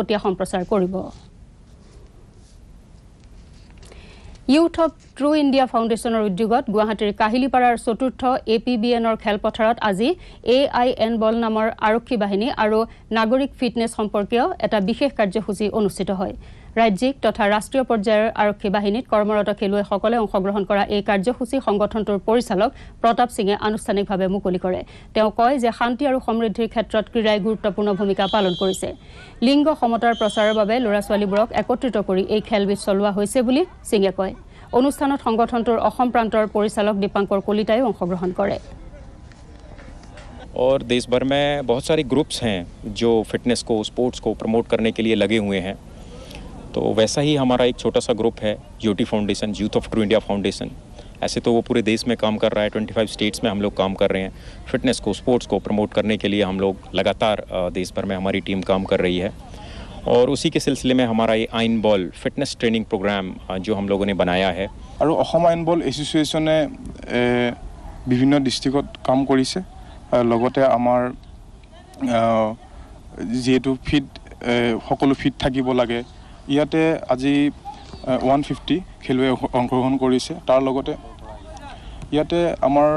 পতিয়া সম্প্ৰচাৰ কৰিব youth of true India ফাউণ্ডেশ্যনৰ উদ্যোগত গুৱাহাটীৰ কাহিলীপাৰাৰ চতুৰ্থ এ পি বি এনৰ খেলপথাৰত আজি এ আই এন বল নামৰ আৰক্ষী বাহিনী আৰু নাগৰিক ফিটনেছ সম্পৰ্কীয় এটা বিশেষ কাৰ্যসূচী অনুষ্ঠিত হয় ৰাজ্যিক তথা ৰাষ্ট্ৰীয় পৰ্যায়ৰ আৰক্ষী বাহিনীত কৰ্মৰত খেলুৱৈসকলে অংশগ্ৰহণ কৰা এই কাৰ্যসূচী সংগঠনটোৰ পৰিচালক প্ৰতাপ সিঙে আনুষ্ঠানিকভাৱে মুকলি কৰে তেওঁ কয় যে শান্তি আৰু সমৃদ্ধিৰ ক্ষেত্ৰত ক্ৰীড়াই গুৰুত্বপূৰ্ণ ভূমিকা পালন কৰিছে লিংগ সমতাৰ প্ৰচাৰৰ বাবে ল'ৰা ছোৱালীবোৰক একত্ৰিত কৰি এই খেলবিধ চলোৱা হৈছে বুলি সিঙে কয় অনুষ্ঠানত সংগঠনটোৰ অসম প্ৰান্তৰ পৰিচালক দীপাংকৰ কলিতায়ো অংশগ্ৰহণ কৰে और देश भर में बहुत सारे ग्रुप्स हैं जो फिटनेस को स्पोर्ट्स को प्रमोट करने के लिए लगे हुए हैं तो वैसा ही हमारा एक छोटा सा ग्रुप है UT foundation youth of to India foundation ऐसे तो वो पूरे देश में काम कर रहा है 25 स्टेट्स में हम लोग काम कर रहे हैं फिटनेस को स्पोर्ट्स को प्रमोट करने के लिए हम लोग लगातार देश भर में हमारी टीम काम कर रही है और उसी के सिलसिले में हमारा ये आइन बॉल फिटनेस ट्रेनिंग प्रोग्राम जो हम लोगों ने बनाया है और आइन बॉल एसोसिएशन विभिन्न डिस्ट्रिक्ट काम कर जीतु फिट सको फिट সকলো ফিট ইয়াতে আজি ওৱান ফিফটি খেলুৱৈ অংশগ্ৰহণ কৰিছে তাৰ লগতে ইয়াতে আমাৰ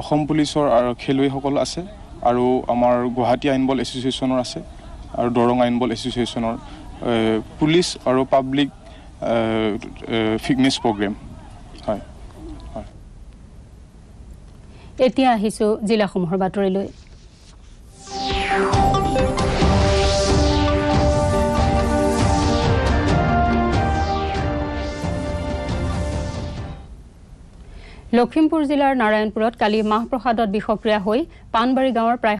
অসম পুলিচৰ খেলুৱৈসকল আছে আৰু আমাৰ গুৱাহাটী আইন বল এছ'চিয়েশ্যনৰ আছে আৰু দৰং আইন বল এছ'চিয়েশ্যনৰ পুলিচ আৰু পাব্লিক ফিটনেছ প্ৰগ্ৰেম হয় এতিয়া আহিছোঁ জিলাসমূহৰ বাতৰিলৈ লখিমপুৰ জিলাৰ নাৰায়ণপুৰত কালি মাহ প্ৰসাদত বিষক্ৰিয়া হৈ পানবাৰী গাঁৱৰ প্ৰায়